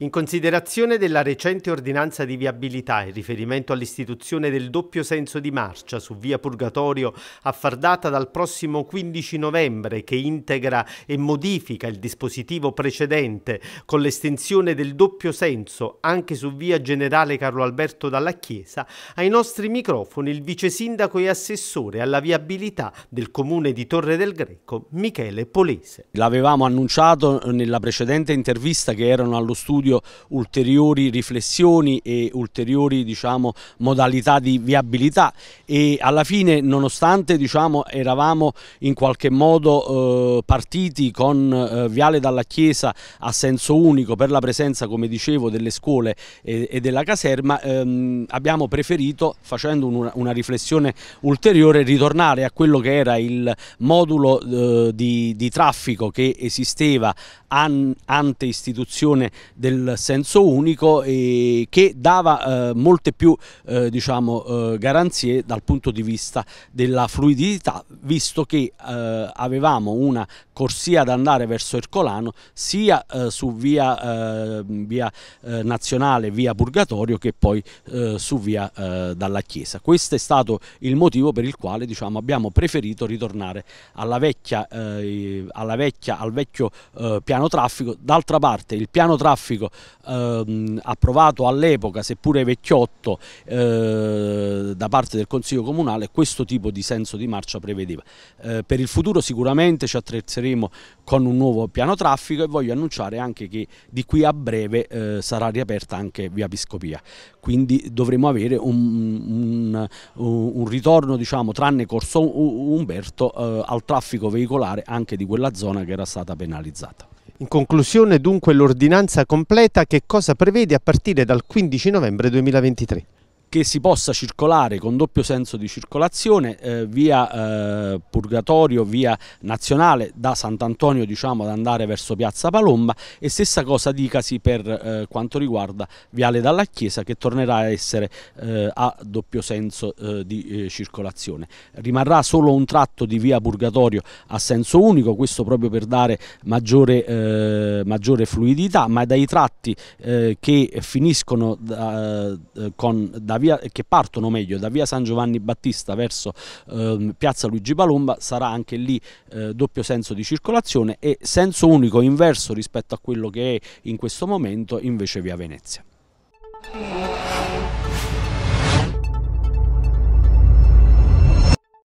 In considerazione della recente ordinanza di viabilità in riferimento all'istituzione del doppio senso di marcia su via Purgatorio affardata dal prossimo 15 novembre che integra e modifica il dispositivo precedente con l'estensione del doppio senso anche su via Generale Carlo Alberto dalla Chiesa, ai nostri microfoni il vice sindaco e assessore alla viabilità del comune di Torre del Greco Michele Polese. L'avevamo annunciato nella precedente intervista che erano allo studio studio ulteriori riflessioni e ulteriori diciamo, modalità di viabilità e alla fine nonostante diciamo, eravamo in qualche modo eh, partiti con eh, Viale dalla Chiesa a senso unico per la presenza come dicevo delle scuole e, e della caserma ehm, abbiamo preferito facendo un, una riflessione ulteriore ritornare a quello che era il modulo eh, di, di, traffico che esisteva an, ante istituzione del del senso unico e che dava eh, molte più eh, diciamo, eh, garanzie dal punto di vista della fluidità visto che eh, avevamo una corsia ad andare verso Ercolano sia eh, su via, via nazionale via Purgatorio che poi su via dalla Chiesa. Questo è stato il motivo per il quale diciamo, abbiamo preferito ritornare alla vecchia, alla vecchia, al vecchio piano traffico. D'altra parte il piano traffico Democratico ehm, approvato all'epoca, seppure vecchiotto, eh, da parte del Consiglio Comunale, questo tipo di senso di marcia prevedeva. Eh, per il futuro sicuramente ci attrezzeremo con un nuovo piano traffico e voglio annunciare anche che di qui a breve eh, sarà riaperta anche via Piscopia, quindi dovremo avere un, un, un ritorno, diciamo, tranne Corso Umberto, eh, al traffico veicolare anche di quella zona che era stata penalizzata. In conclusione dunque l'ordinanza completa che cosa prevede a partire dal 15 novembre 2023 che si possa circolare con doppio senso di circolazione eh, via eh, Purgatorio, via Nazionale da Sant'Antonio diciamo ad andare verso Piazza Palomba e stessa cosa dicasi per eh, quanto riguarda Viale dalla Chiesa che tornerà a essere eh, a doppio senso eh, di eh, circolazione. Rimarrà solo un tratto di via Purgatorio a senso unico, questo proprio per dare maggiore, maggiore fluidità, ma dai tratti che finiscono da, con, da via, che partono meglio da via San Giovanni Battista verso eh, piazza Luigi Palomba sarà anche lì eh, doppio senso di circolazione e senso unico inverso rispetto a quello che è in questo momento invece via Venezia.